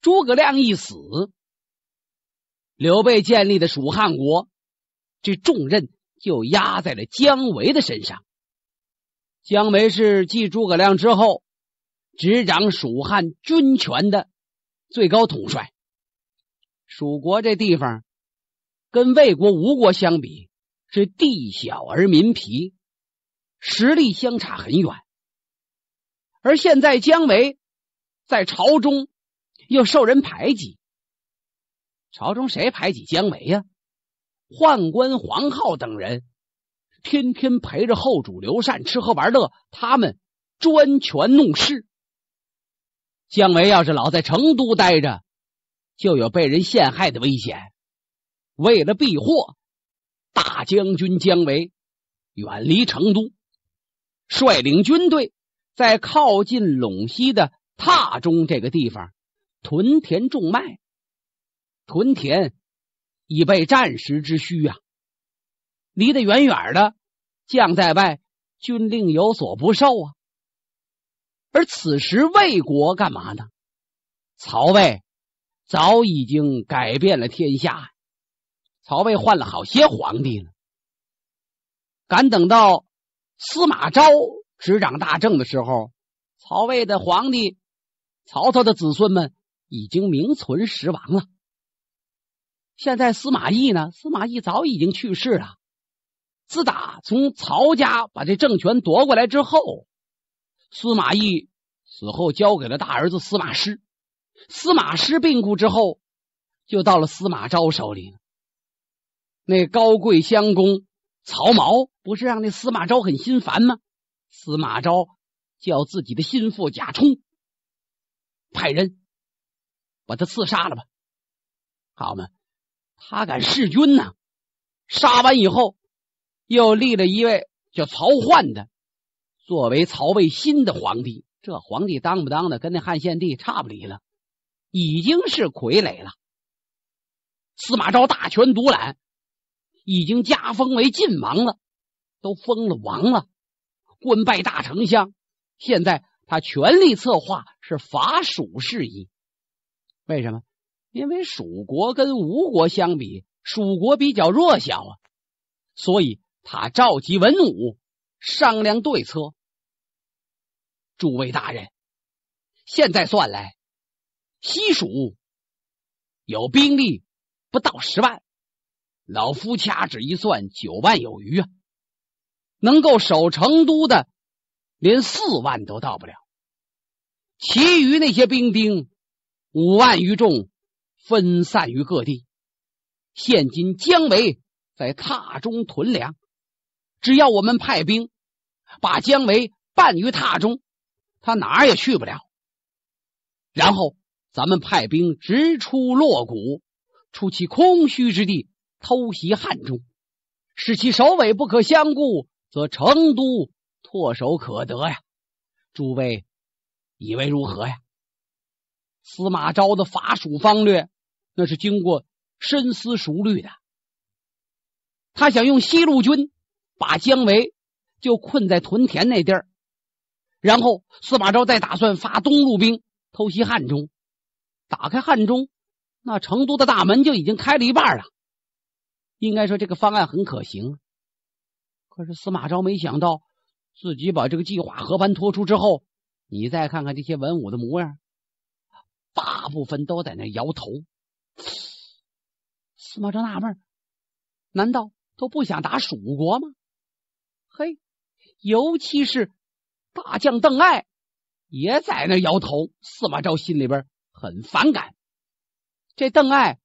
诸葛亮一死，刘备建立的蜀汉国，这重任就压在了姜维的身上。姜维是继诸葛亮之后，执掌蜀汉军权的最高统帅。蜀国这地方，跟魏国、吴国相比，是地小而民疲，实力相差很远。而现在，姜维在朝中。又受人排挤，朝中谁排挤姜维呀？宦官、皇后等人天天陪着后主刘禅吃喝玩乐，他们专权弄事。姜维要是老在成都待着，就有被人陷害的危险。为了避祸，大将军姜维远离成都，率领军队在靠近陇西的榻中这个地方。屯田种麦，屯田以备战时之需呀。离得远远的，将在外，军令有所不受啊。而此时魏国干嘛呢？曹魏早已经改变了天下，曹魏换了好些皇帝了。敢等到司马昭执掌大政的时候，曹魏的皇帝曹操的子孙们。已经名存实亡了。现在司马懿呢？司马懿早已经去世了。自打从曹家把这政权夺过来之后，司马懿死后交给了大儿子司马师。司马师病故之后，就到了司马昭手里。那高贵襄公曹髦不是让那司马昭很心烦吗？司马昭叫自己的心腹贾充派人。把他刺杀了吧？好嘛，他敢弑君呢！杀完以后，又立了一位叫曹奂的作为曹魏新的皇帝。这皇帝当不当的，跟那汉献帝差不离了，已经是傀儡了。司马昭大权独揽，已经加封为晋王了，都封了王了，官拜大丞相。现在他全力策划是伐蜀事宜。为什么？因为蜀国跟吴国相比，蜀国比较弱小啊，所以他召集文武商量对策。诸位大人，现在算来，西蜀有兵力不到十万，老夫掐指一算，九万有余啊，能够守成都的连四万都到不了，其余那些兵丁。五万余众分散于各地，现今姜维在榻中屯粮，只要我们派兵把姜维绊于榻中，他哪儿也去不了。然后咱们派兵直出洛谷，出其空虚之地偷袭汉中，使其首尾不可相顾，则成都唾手可得呀！诸位以为如何呀？司马昭的伐蜀方略，那是经过深思熟虑的。他想用西路军把姜维就困在屯田那地儿，然后司马昭再打算发东路兵偷袭汉中，打开汉中，那成都的大门就已经开了一半了。应该说这个方案很可行，可是司马昭没想到自己把这个计划和盘托出之后，你再看看这些文武的模样。大部分都在那摇头。司马昭纳闷：难道都不想打蜀国吗？嘿，尤其是大将邓艾也在那摇头。司马昭心里边很反感。这邓艾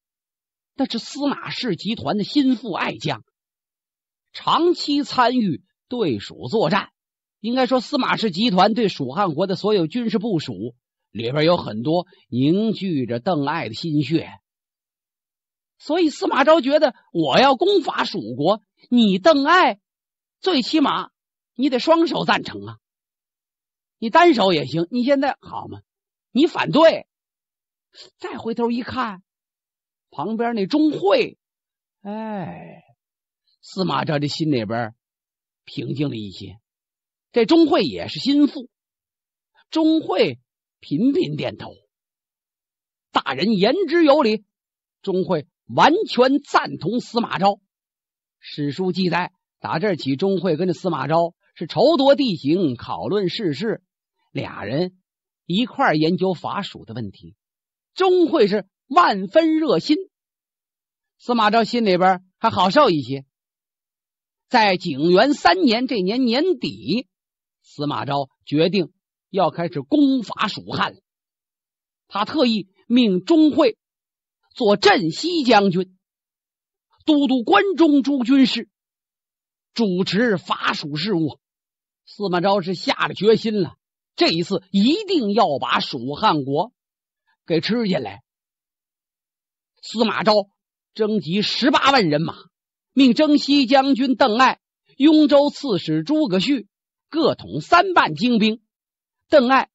那是司马氏集团的心腹爱将，长期参与对蜀作战。应该说，司马氏集团对蜀汉国的所有军事部署。里边有很多凝聚着邓艾的心血，所以司马昭觉得我要攻伐蜀国，你邓艾最起码你得双手赞成啊，你单手也行。你现在好吗？你反对？再回头一看，旁边那钟会，哎，司马昭的心里边平静了一些。这钟会也是心腹，钟会。频频点头，大人言之有理，钟会完全赞同司马昭。史书记载，打这起，钟会跟着司马昭是筹夺地形、讨论世事，俩人一块研究伐蜀的问题。钟会是万分热心，司马昭心里边还好受一些。在景元三年这年年底，司马昭决定。要开始攻伐蜀汉，他特意命钟会做镇西将军，都督关中诸军事，主持伐蜀事务。司马昭是下了决心了，这一次一定要把蜀汉国给吃下来。司马昭征集十八万人马，命征西将军邓艾、雍州刺史诸葛绪各统三万精兵。邓艾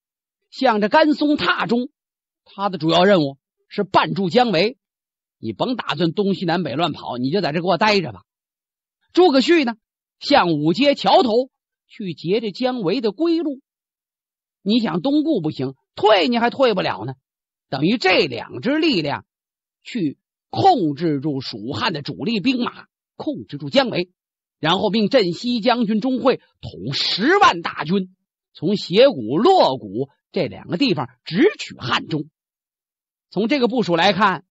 向着甘松踏中，他的主要任务是绊住姜维。你甭打算东西南北乱跑，你就在这给我待着吧。诸葛绪呢，向五街桥头去截这姜维的归路。你想东顾不行，退你还退不了呢。等于这两支力量去控制住蜀汉的主力兵马，控制住姜维，然后命镇西将军钟会统十万大军。从斜谷、洛谷这两个地方直取汉中。从这个部署来看，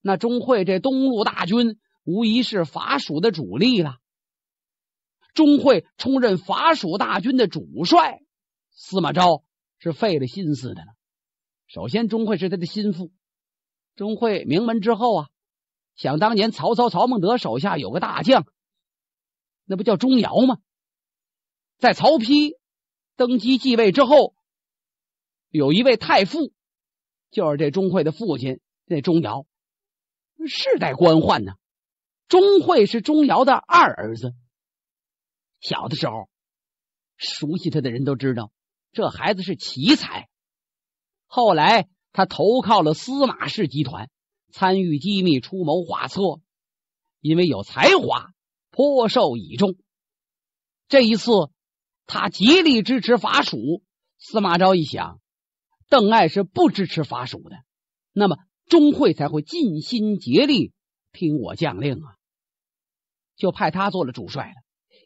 那钟会这东路大军无疑是伐蜀的主力了。钟会充任伐蜀大军的主帅，司马昭是费了心思的。首先，钟会是他的心腹。钟会名门之后啊，想当年曹操、曹孟德手下有个大将，那不叫钟繇吗？在曹丕。登基继位之后，有一位太傅，就是这钟会的父亲，那钟繇，世代官宦呢。钟会是钟繇的二儿子，小的时候，熟悉他的人都知道，这孩子是奇才。后来他投靠了司马氏集团，参与机密，出谋划策，因为有才华，颇受倚重。这一次。他极力支持伐蜀，司马昭一想，邓艾是不支持伐蜀的，那么钟会才会尽心竭力听我将令啊，就派他做了主帅了。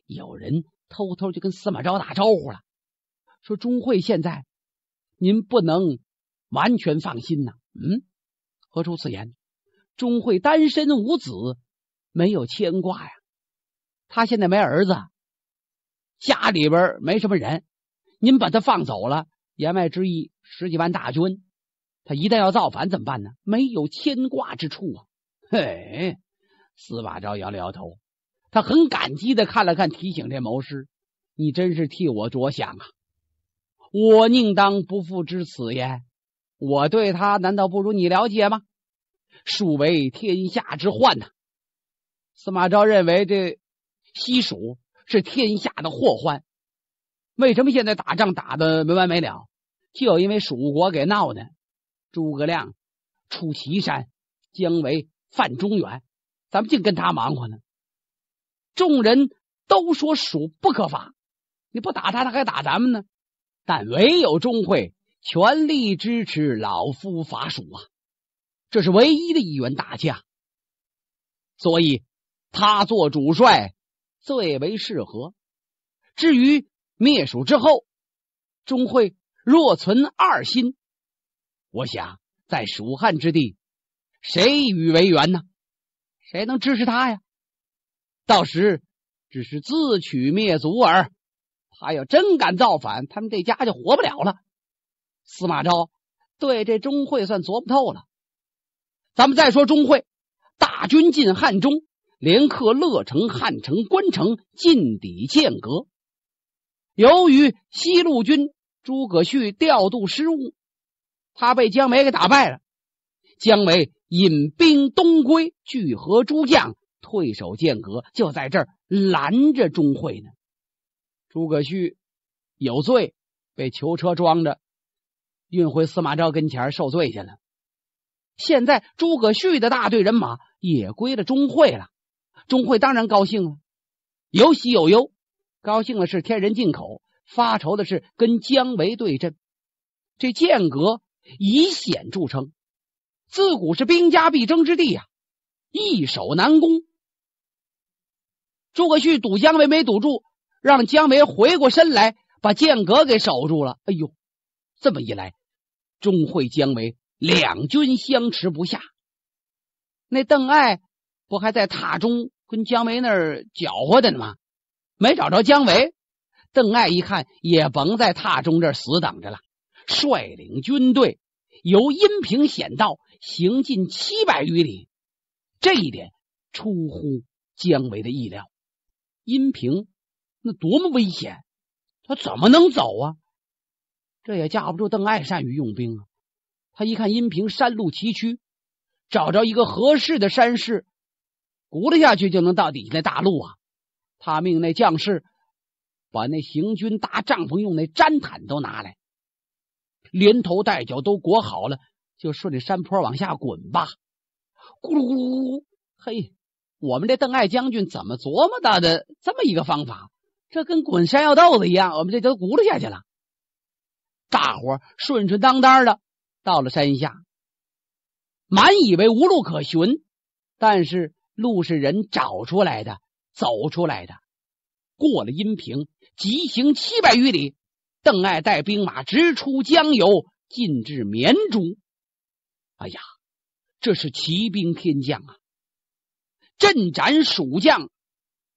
有人偷偷就跟司马昭打招呼了，说钟会现在您不能完全放心呐，嗯，何出此言？钟会单身无子，没有牵挂呀，他现在没儿子。家里边没什么人，您把他放走了。言外之意，十几万大军，他一旦要造反怎么办呢？没有牵挂之处啊！嘿，司马昭摇了摇头，他很感激的看了看，提醒这谋士：“你真是替我着想啊！我宁当不负之此焉。我对他难道不如你了解吗？蜀为天下之患呐。”司马昭认为这西蜀。是天下的祸患。为什么现在打仗打的没完没了？就因为蜀国给闹的。诸葛亮出祁山，姜维犯中原，咱们净跟他忙活呢。众人都说蜀不可伐，你不打他，他还打咱们呢。但唯有钟会全力支持老夫伐蜀啊！这是唯一的一员大将，所以他做主帅。最为适合。至于灭蜀之后，钟会若存二心，我想在蜀汉之地，谁与为援呢？谁能支持他呀？到时只是自取灭族耳。他要真敢造反，他们这家就活不了了。司马昭对这钟会算琢磨透了。咱们再说钟会，大军进汉中。连克乐城、汉城、关城，进抵剑阁。由于西路军诸葛绪调度失误，他被姜维给打败了。姜维引兵东归，聚合诸将，退守剑阁，就在这儿拦着钟会呢。诸葛绪有罪，被囚车装着，运回司马昭跟前受罪去了。现在诸葛绪的大队人马也归了钟会了。钟会当然高兴了，有喜有忧。高兴的是天人进口，发愁的是跟姜维对阵。这剑阁以险著称，自古是兵家必争之地啊，易守难攻。诸葛绪堵姜维没堵住，让姜维回过身来把剑阁给守住了。哎呦，这么一来，钟会、姜维两军相持不下。那邓艾不还在塔中？跟姜维那儿搅和的呢嘛，没找着姜维。邓艾一看，也甭在榻中这死等着了，率领军队由阴平险道行进七百余里。这一点出乎姜维的意料。阴平那多么危险，他怎么能走啊？这也架不住邓艾善于用兵啊。他一看阴平山路崎岖，找着一个合适的山势。轱辘下去就能到底下的大陆啊！他命那将士把那行军搭帐篷用那毡毯都拿来，连头带脚都裹好了，就顺着山坡往下滚吧。咕噜咕噜咕噜！嘿，我们这邓艾将军怎么琢磨到的这么一个方法？这跟滚山药豆子一样，我们这都轱辘下去了。大伙顺顺当当的到了山下，满以为无路可寻，但是。陆氏人找出来的，走出来的，过了阴平，急行七百余里。邓艾带兵马直出江油，进至绵竹。哎呀，这是奇兵天将啊！镇斩蜀将，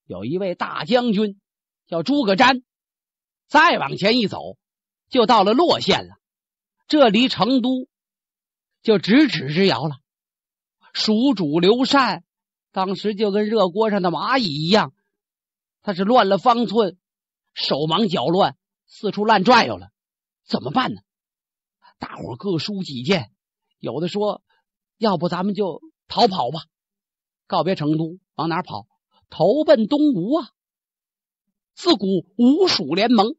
有一位大将军叫诸葛瞻。再往前一走，就到了洛县了。这离成都就咫尺之遥了。蜀主刘禅。当时就跟热锅上的蚂蚁一样，他是乱了方寸，手忙脚乱，四处乱转悠了。怎么办呢？大伙各抒己见，有的说：“要不咱们就逃跑吧，告别成都，往哪跑？投奔东吴啊！自古吴蜀联盟，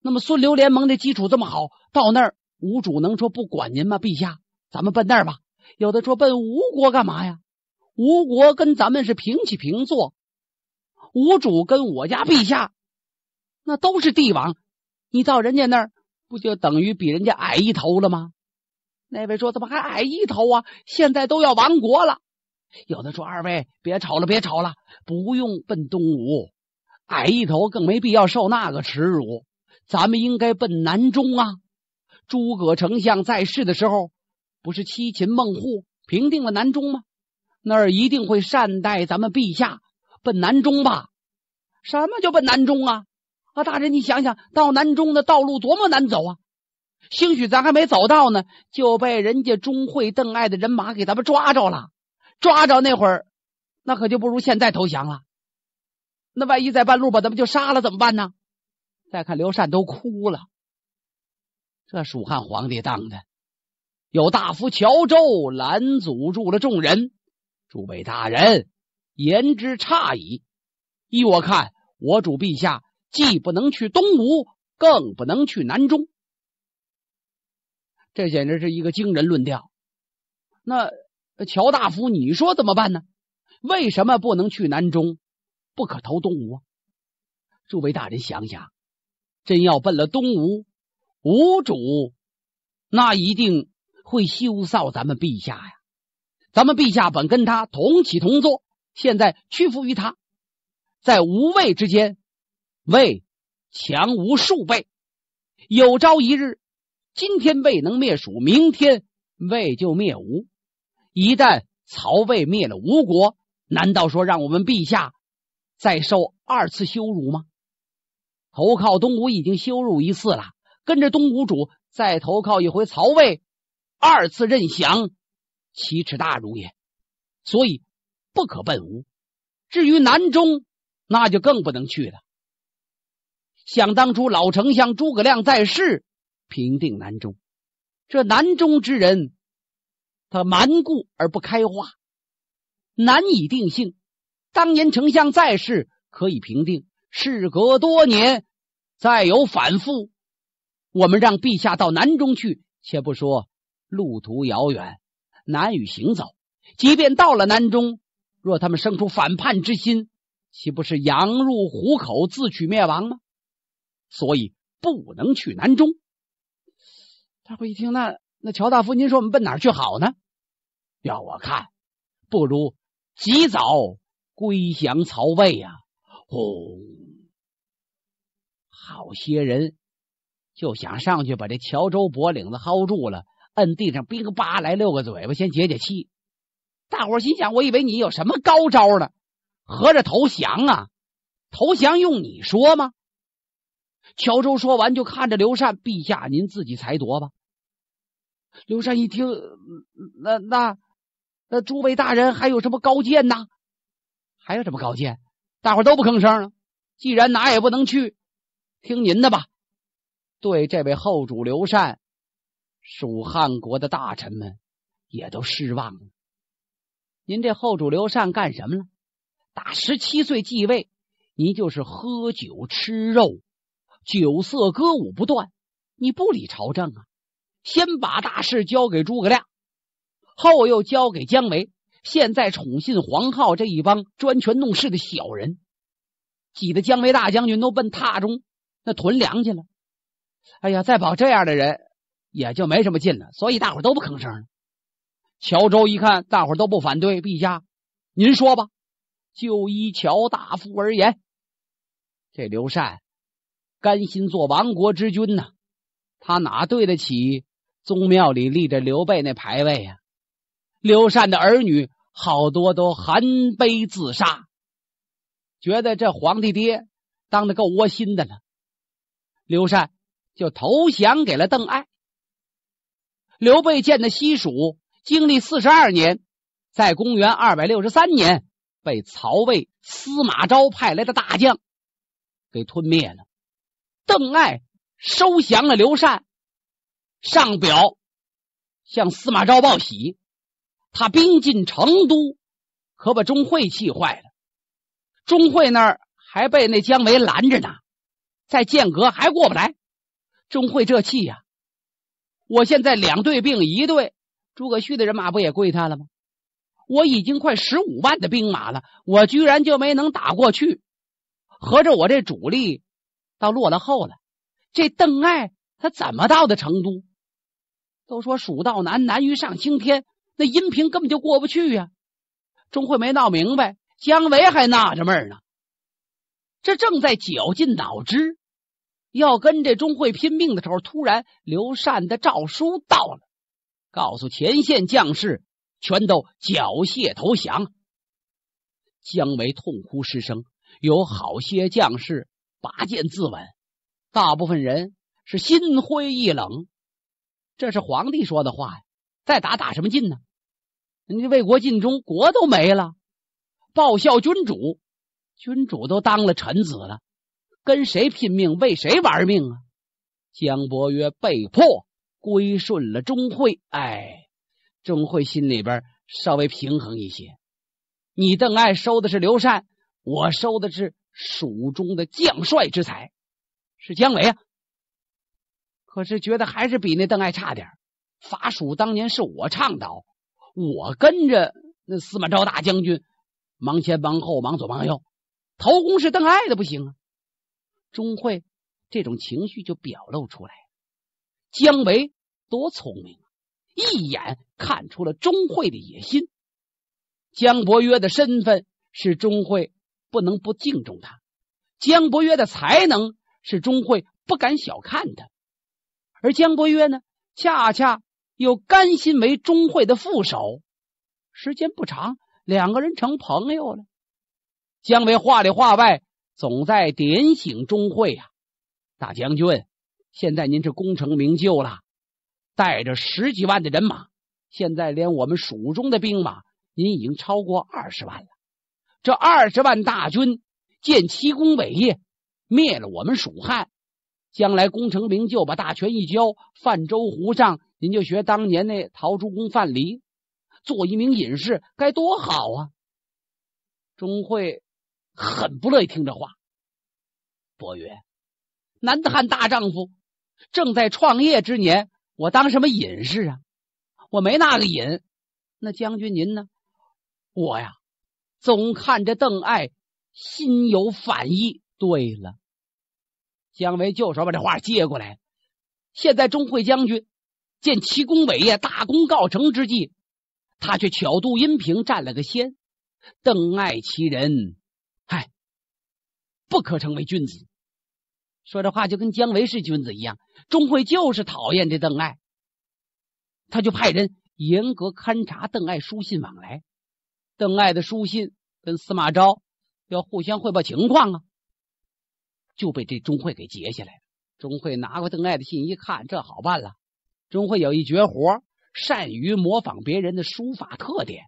那么孙刘联盟的基础这么好，到那儿吴主能说不管您吗？陛下，咱们奔那儿吧。”有的说：“奔吴国干嘛呀？”吴国跟咱们是平起平坐，吴主跟我家陛下那都是帝王，你到人家那儿不就等于比人家矮一头了吗？那位说怎么还矮一头啊？现在都要亡国了。有的说二位别吵了，别吵了，不用奔东吴，矮一头更没必要受那个耻辱。咱们应该奔南中啊！诸葛丞相在世的时候，不是七擒孟获平定了南中吗？那儿一定会善待咱们陛下，奔南中吧？什么叫奔南中啊？啊，大人，你想想到南中的道路多么难走啊！兴许咱还没走到呢，就被人家钟会、邓艾的人马给咱们抓着了。抓着那会儿，那可就不如现在投降了。那万一在半路把咱们就杀了怎么办呢？再看刘禅都哭了，这蜀汉皇帝当的，有大夫谯周拦阻住了众人。诸位大人，言之差矣。依我看，我主陛下既不能去东吴，更不能去南中。这简直是一个惊人论调。那乔大夫，你说怎么办呢？为什么不能去南中？不可投东吴？诸位大人想想，真要奔了东吴，吴主那一定会羞臊咱们陛下呀。咱们陛下本跟他同起同坐，现在屈服于他，在无畏之间，魏强无数倍。有朝一日，今天未能灭蜀，明天魏就灭吴。一旦曹魏灭了吴国，难道说让我们陛下再受二次羞辱吗？投靠东吴已经羞辱一次了，跟着东吴主再投靠一回曹魏，二次任降。奇耻大辱也，所以不可奔吴。至于南中，那就更不能去了。想当初老丞相诸葛亮在世，平定南中，这南中之人，他蛮固而不开化，难以定性。当年丞相在世可以平定，事隔多年再有反复，我们让陛下到南中去，且不说路途遥远。难以行走，即便到了南中，若他们生出反叛之心，岂不是羊入虎口，自取灭亡吗？所以不能去南中。大伙一听，那那乔大夫，您说我们奔哪儿去好呢？要我看，不如及早归降曹魏呀！哦，好些人就想上去把这乔州脖领子薅住了。摁地上，个叭来六个嘴巴，先解解气。大伙心想：我以为你有什么高招呢？合着投降啊？投降用你说吗？乔州说完，就看着刘禅：“陛下，您自己裁夺吧。”刘禅一听：“那那那诸位大人还有什么高见呢？还有什么高见？大伙都不吭声了。既然哪也不能去，听您的吧。对这位后主刘禅。”蜀汉国的大臣们也都失望了。您这后主刘禅干什么了？打十七岁继位，您就是喝酒吃肉，酒色歌舞不断，你不理朝政啊！先把大事交给诸葛亮，后又交给姜维，现在宠信黄浩这一帮专权弄事的小人，挤得姜维大将军都奔榻中那囤粮去了。哎呀，再保这样的人！也就没什么劲了，所以大伙都不吭声乔州一看，大伙都不反对，陛下您说吧。就依乔大夫而言，这刘禅甘心做亡国之君呢？他哪对得起宗庙里立着刘备那牌位呀？刘禅的儿女好多都含悲自杀，觉得这皇帝爹当的够窝心的了。刘禅就投降给了邓艾。刘备建的西蜀，经历四十二年，在公元二百六十三年被曹魏司马昭派来的大将给吞灭了。邓艾收降了刘禅，上表向司马昭报喜。他兵进成都，可把钟会气坏了。钟会那儿还被那姜维拦着呢，在剑阁还过不来。钟会这气呀！我现在两队并一队，诸葛旭的人马不也归他了吗？我已经快十五万的兵马了，我居然就没能打过去，合着我这主力倒落了后了。这邓艾他怎么到的成都？都说蜀道难，难于上青天，那阴平根本就过不去呀。钟会没闹明白，姜维还纳着闷呢，这正在绞尽脑汁。要跟这钟会拼命的时候，突然刘禅的诏书到了，告诉前线将士全都缴械投降。姜维痛哭失声，有好些将士拔剑自刎，大部分人是心灰意冷。这是皇帝说的话呀，再打打什么劲呢？你为国尽忠，国都没了；报效君主，君主都当了臣子了。跟谁拼命，为谁玩命啊？江伯约被迫归顺了钟会。哎，钟会心里边稍微平衡一些。你邓艾收的是刘禅，我收的是蜀中的将帅之才，是姜维啊。可是觉得还是比那邓艾差点。伐蜀当年是我倡导，我跟着那司马昭大将军忙前忙后，忙左忙右，头功是邓艾的，不行啊。钟会这种情绪就表露出来。姜维多聪明啊，一眼看出了钟会的野心。江伯约的身份是钟会不能不敬重他，江伯约的才能是钟会不敢小看他。而江伯约呢，恰恰又甘心为钟会的副手。时间不长，两个人成朋友了。姜维话里话外。总在点醒钟会啊！大将军，现在您是功成名就了，带着十几万的人马，现在连我们蜀中的兵马，您已经超过二十万了。这二十万大军建七功伟业，灭了我们蜀汉，将来功成名就，把大权一交，泛舟湖上，您就学当年那陶朱公范蠡，做一名隐士，该多好啊！钟会。很不乐意听这话，伯约，男子汉大丈夫，正在创业之年，我当什么隐士啊？我没那个瘾。那将军您呢？我呀，总看着邓艾心有反意。对了，姜维就手把这话接过来现在钟会将军见奇功伟业大功告成之际，他却巧渡阴平占了个先。邓艾其人。嗨，不可成为君子。说这话就跟姜维是君子一样。钟会就是讨厌这邓艾，他就派人严格勘察邓艾书信往来。邓艾的书信跟司马昭要互相汇报情况啊，就被这钟会给截下来了。钟会拿过邓艾的信一看，这好办了。钟会有一绝活，善于模仿别人的书法特点。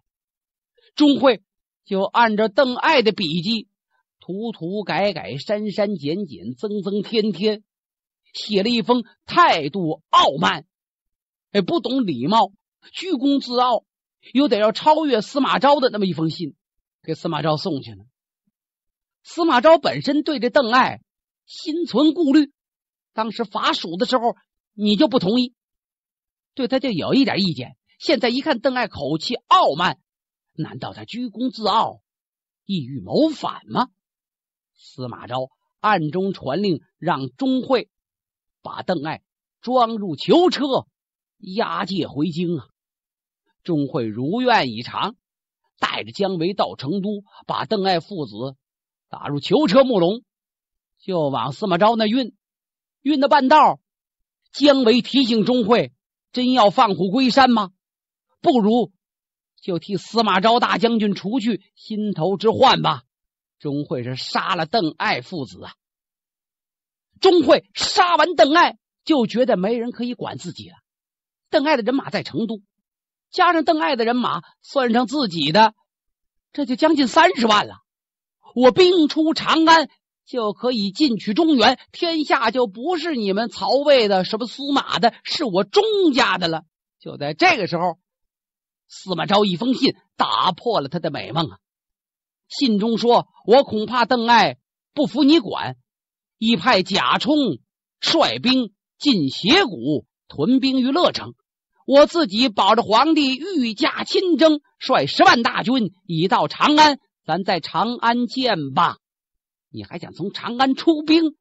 钟会。就按照邓艾的笔记，涂涂改改，删删减减，增增添添，写了一封态度傲慢、哎，不懂礼貌、居功自傲，又得要超越司马昭的那么一封信，给司马昭送去了。司马昭本身对这邓艾心存顾虑，当时伐蜀的时候你就不同意，对他就有一点意见。现在一看邓艾口气傲慢。难道他居功自傲，意欲谋反吗？司马昭暗中传令，让钟会把邓艾装入囚车，押解回京啊！钟会如愿以偿，带着姜维到成都，把邓艾父子打入囚车木笼，就往司马昭那运。运到半道，姜维提醒钟会：“真要放虎归山吗？不如……”就替司马昭大将军除去心头之患吧。钟会是杀了邓艾父子啊。钟会杀完邓艾，就觉得没人可以管自己了。邓艾的人马在成都，加上邓艾的人马，算上自己的，这就将近三十万了。我兵出长安，就可以进取中原，天下就不是你们曹魏的，什么司马的，是我钟家的了。就在这个时候。司马昭一封信打破了他的美梦啊！信中说：“我恐怕邓艾不服你管，已派贾充率兵进斜谷，屯兵于乐城。我自己保着皇帝御驾亲征，率十万大军已到长安，咱在长安见吧。”你还想从长安出兵？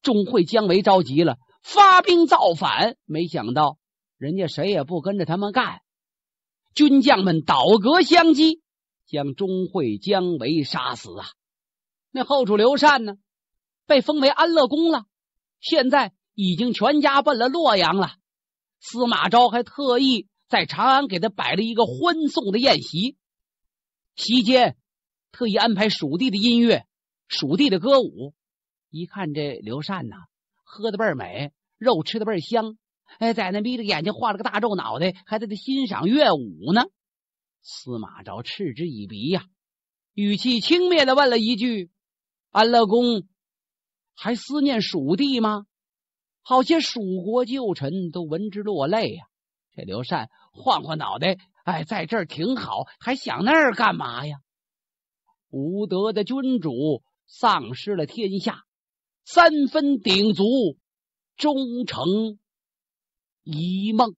钟会、姜维着急了，发兵造反，没想到人家谁也不跟着他们干。军将们倒戈相击，将钟会、姜维杀死啊！那后主刘禅呢，被封为安乐公了，现在已经全家奔了洛阳了。司马昭还特意在长安给他摆了一个欢送的宴席，席间特意安排蜀地的音乐、蜀地的歌舞。一看这刘禅呢，喝的倍儿美，肉吃的倍儿香。哎，在那眯着眼睛画了个大肉脑袋，还在那欣赏乐舞呢。司马昭嗤之以鼻呀，语气轻蔑的问了一句：“安乐公还思念蜀地吗？”好些蜀国旧臣都闻之落泪呀。这刘禅晃晃脑袋，哎，在这儿挺好，还想那儿干嘛呀？无德的君主丧失了天下，三分鼎足，忠诚。一梦。